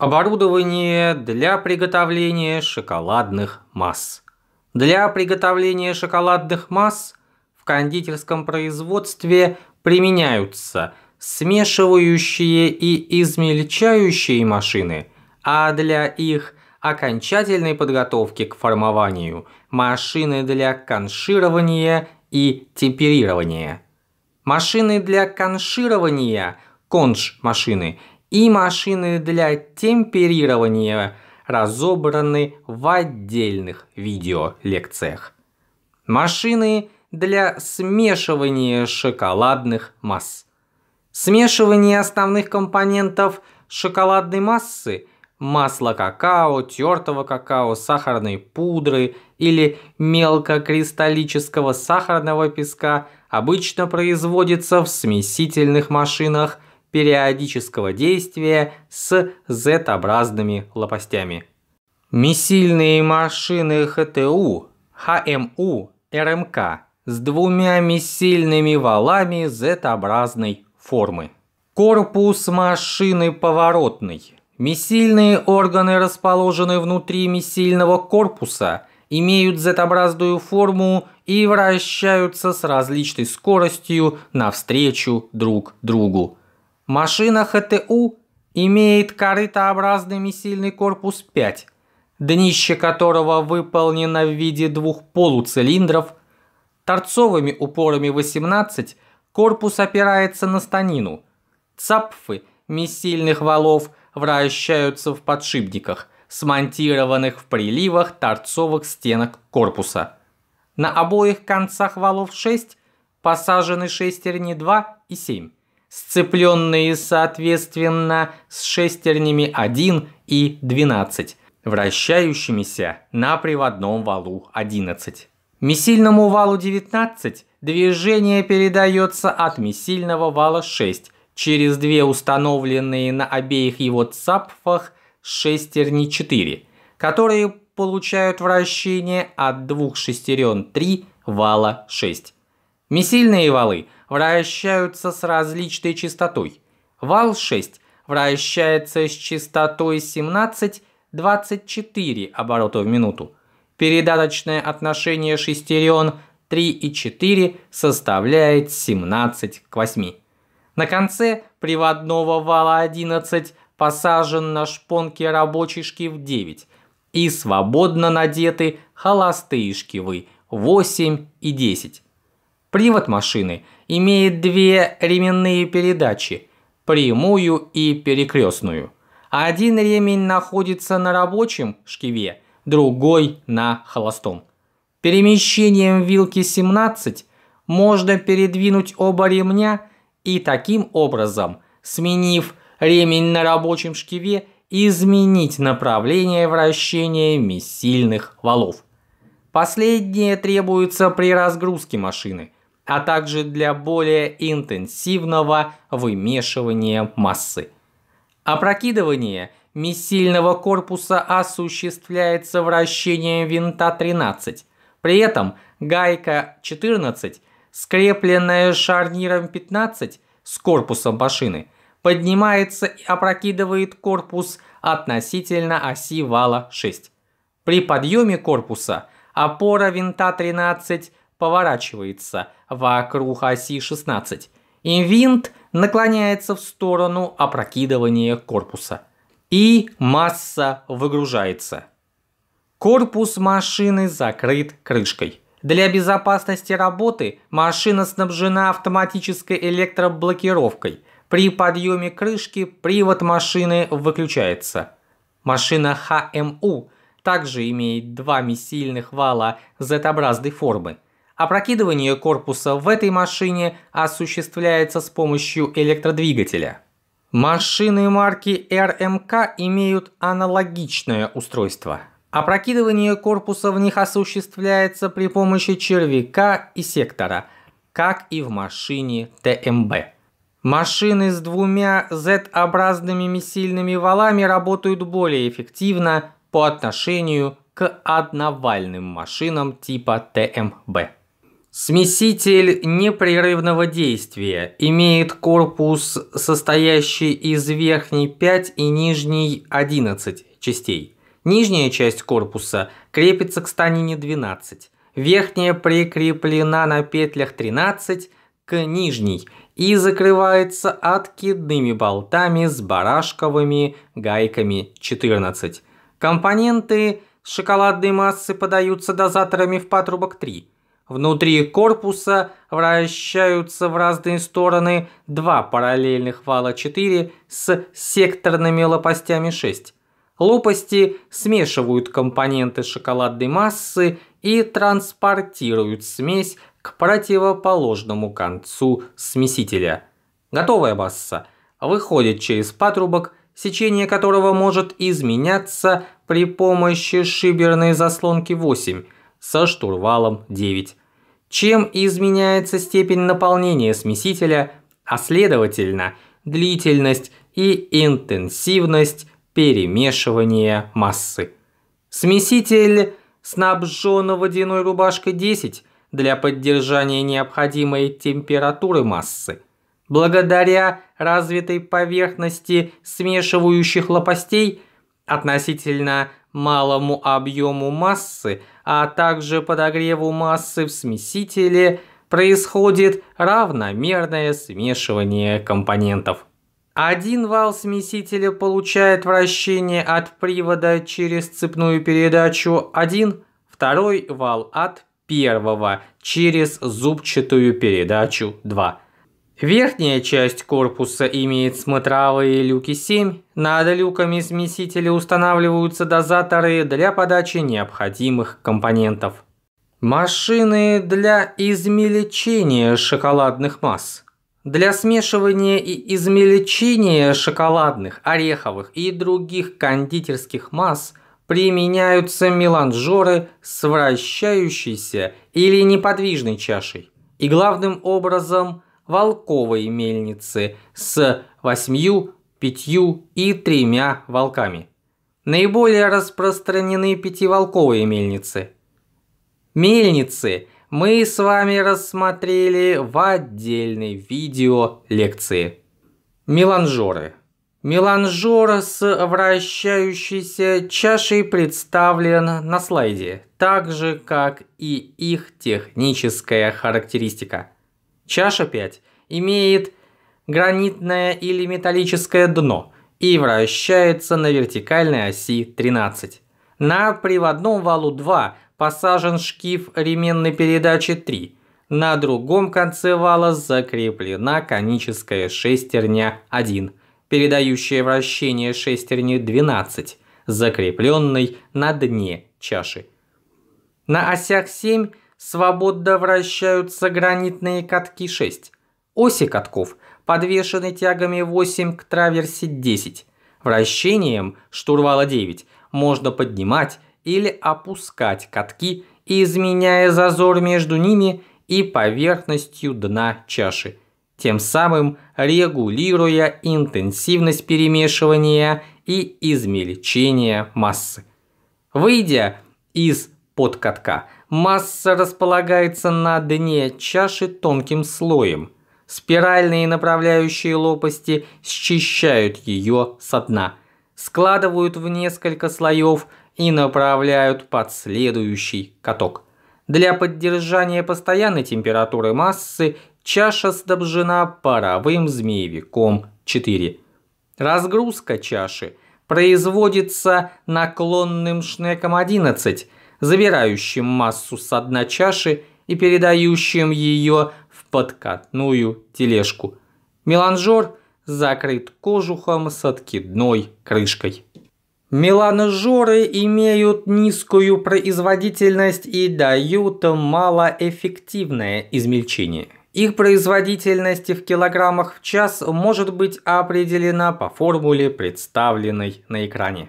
Оборудование для приготовления шоколадных масс. Для приготовления шоколадных масс в кондитерском производстве применяются смешивающие и измельчающие машины, а для их окончательной подготовки к формованию машины для конширования и темперирования. Машины для конширования, конш-машины, и машины для темперирования разобраны в отдельных видеолекциях. Машины для смешивания шоколадных масс. Смешивание основных компонентов шоколадной массы – масла какао, тертого какао, сахарной пудры или мелкокристаллического сахарного песка – обычно производится в смесительных машинах – периодического действия с Z-образными лопастями. Миссильные машины ХТУ, ХМУ, РМК с двумя месильными валами Z-образной формы. Корпус машины поворотный. Месильные органы расположены внутри месильного корпуса, имеют Z-образную форму и вращаются с различной скоростью навстречу друг другу. Машина ХТУ имеет корытообразный мисильный корпус 5, днище которого выполнено в виде двух полуцилиндров, торцовыми упорами 18, корпус опирается на станину. Цапфы мисильных валов вращаются в подшипниках, смонтированных в приливах торцовых стенок корпуса. На обоих концах валов 6 посажены шестерни 2 и 7 сцепленные, соответственно, с шестернями 1 и 12, вращающимися на приводном валу 11. Месильному валу 19 движение передается от месильного вала 6 через две установленные на обеих его цапфах шестерни 4, которые получают вращение от двух шестерен 3 вала 6. Месильные валы – вращаются с различной частотой. Вал 6 вращается с частотой 17-24 оборота в минуту. Передаточное отношение шестерен 3 и 4 составляет 17 к 8. На конце приводного вала 11 посажен на шпонке рабочий шкив 9 и свободно надеты холостые шкивы 8 и 10. Привод машины – имеет две ременные передачи – прямую и перекрестную. Один ремень находится на рабочем шкиве, другой – на холостом. Перемещением вилки 17 можно передвинуть оба ремня и таким образом, сменив ремень на рабочем шкиве, изменить направление вращения миссильных валов. Последнее требуется при разгрузке машины – а также для более интенсивного вымешивания массы. Опрокидывание миссильного корпуса осуществляется вращением винта 13. При этом гайка 14, скрепленная шарниром 15 с корпусом машины, поднимается и опрокидывает корпус относительно оси вала 6. При подъеме корпуса опора винта 13 поворачивается вокруг оси 16, и винт наклоняется в сторону опрокидывания корпуса. И масса выгружается. Корпус машины закрыт крышкой. Для безопасности работы машина снабжена автоматической электроблокировкой. При подъеме крышки привод машины выключается. Машина ХМУ также имеет два миссильных вала Z-образной формы – Опрокидывание корпуса в этой машине осуществляется с помощью электродвигателя. Машины марки РМК имеют аналогичное устройство. Опрокидывание корпуса в них осуществляется при помощи червяка и сектора, как и в машине ТМБ. Машины с двумя Z-образными месильными валами работают более эффективно по отношению к одновальным машинам типа ТМБ. Смеситель непрерывного действия имеет корпус, состоящий из верхней 5 и нижней 11 частей. Нижняя часть корпуса крепится к станине 12, верхняя прикреплена на петлях 13 к нижней и закрывается откидными болтами с барашковыми гайками 14. Компоненты шоколадной массы подаются дозаторами в патрубок 3. Внутри корпуса вращаются в разные стороны два параллельных вала 4 с секторными лопастями 6. Лопасти смешивают компоненты шоколадной массы и транспортируют смесь к противоположному концу смесителя. Готовая масса выходит через патрубок, сечение которого может изменяться при помощи шиберной заслонки 8 со штурвалом 9 чем изменяется степень наполнения смесителя, а следовательно, длительность и интенсивность перемешивания массы. Смеситель снабжен водяной рубашкой 10 для поддержания необходимой температуры массы. Благодаря развитой поверхности смешивающих лопастей относительно малому объему массы, а также подогреву массы в смесителе происходит равномерное смешивание компонентов. Один вал смесителя получает вращение от привода через цепную передачу 1, второй вал от первого через зубчатую передачу 2. Верхняя часть корпуса имеет смотровые люки 7. Над люками смесителя устанавливаются дозаторы для подачи необходимых компонентов. Машины для измельчения шоколадных масс. Для смешивания и измельчения шоколадных, ореховых и других кондитерских масс применяются меланжеры с вращающейся или неподвижной чашей. И главным образом – волковой мельницы с восьмью, пятью и тремя волками. Наиболее распространены пятиволковые мельницы. Мельницы мы с вами рассмотрели в отдельной видео лекции. Меланжоры. Меланжор с вращающейся чашей представлен на слайде, так же как и их техническая характеристика – Чаша 5 имеет гранитное или металлическое дно и вращается на вертикальной оси 13. На приводном валу 2 посажен шкив ременной передачи 3. На другом конце вала закреплена коническая шестерня 1, передающая вращение шестерни 12, закрепленной на дне чаши. На осях 7 свободно вращаются гранитные катки 6. Оси катков подвешены тягами 8 к траверсе 10. Вращением штурвала 9 можно поднимать или опускать катки, изменяя зазор между ними и поверхностью дна чаши, тем самым регулируя интенсивность перемешивания и измельчения массы. Выйдя из под катка. Масса располагается на дне чаши тонким слоем. Спиральные направляющие лопасти счищают ее со дна, складывают в несколько слоев и направляют под следующий каток. Для поддержания постоянной температуры массы чаша снабжена паровым змеевиком 4. Разгрузка чаши производится наклонным шнеком 11 – забирающим массу с дна чаши и передающим ее в подкатную тележку. Меланжор закрыт кожухом с откидной крышкой. Меланжоры имеют низкую производительность и дают малоэффективное измельчение. Их производительность в килограммах в час может быть определена по формуле, представленной на экране.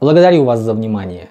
Благодарю вас за внимание.